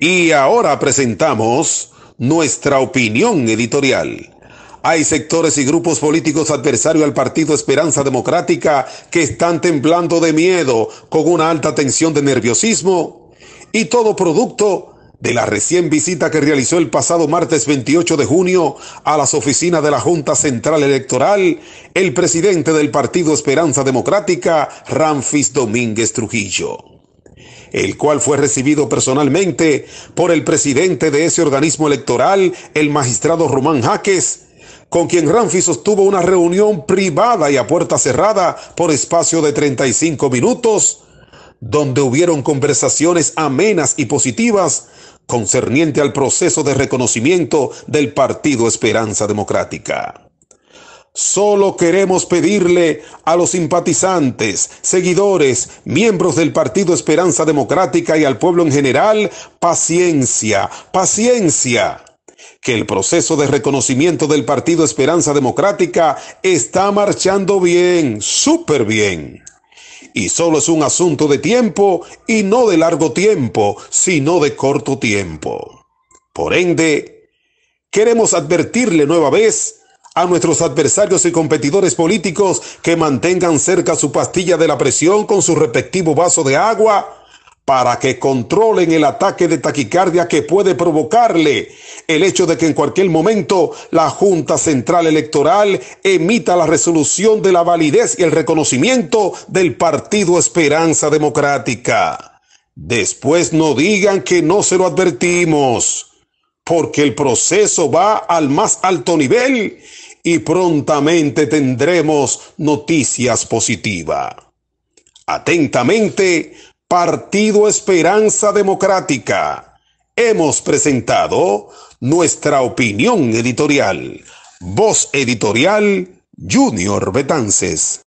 Y ahora presentamos nuestra opinión editorial. Hay sectores y grupos políticos adversarios al Partido Esperanza Democrática que están temblando de miedo con una alta tensión de nerviosismo y todo producto de la recién visita que realizó el pasado martes 28 de junio a las oficinas de la Junta Central Electoral el presidente del Partido Esperanza Democrática, Ramfis Domínguez Trujillo el cual fue recibido personalmente por el presidente de ese organismo electoral, el magistrado Román Jaques, con quien Ramfi sostuvo una reunión privada y a puerta cerrada por espacio de 35 minutos, donde hubieron conversaciones amenas y positivas concerniente al proceso de reconocimiento del Partido Esperanza Democrática. Solo queremos pedirle a los simpatizantes, seguidores, miembros del Partido Esperanza Democrática y al pueblo en general paciencia, paciencia que el proceso de reconocimiento del Partido Esperanza Democrática está marchando bien, súper bien. Y solo es un asunto de tiempo y no de largo tiempo, sino de corto tiempo. Por ende, queremos advertirle nueva vez a nuestros adversarios y competidores políticos que mantengan cerca su pastilla de la presión con su respectivo vaso de agua para que controlen el ataque de taquicardia que puede provocarle el hecho de que en cualquier momento la Junta Central Electoral emita la resolución de la validez y el reconocimiento del Partido Esperanza Democrática. Después no digan que no se lo advertimos, porque el proceso va al más alto nivel y prontamente tendremos noticias positivas. Atentamente, Partido Esperanza Democrática. Hemos presentado nuestra opinión editorial. Voz editorial Junior Betances.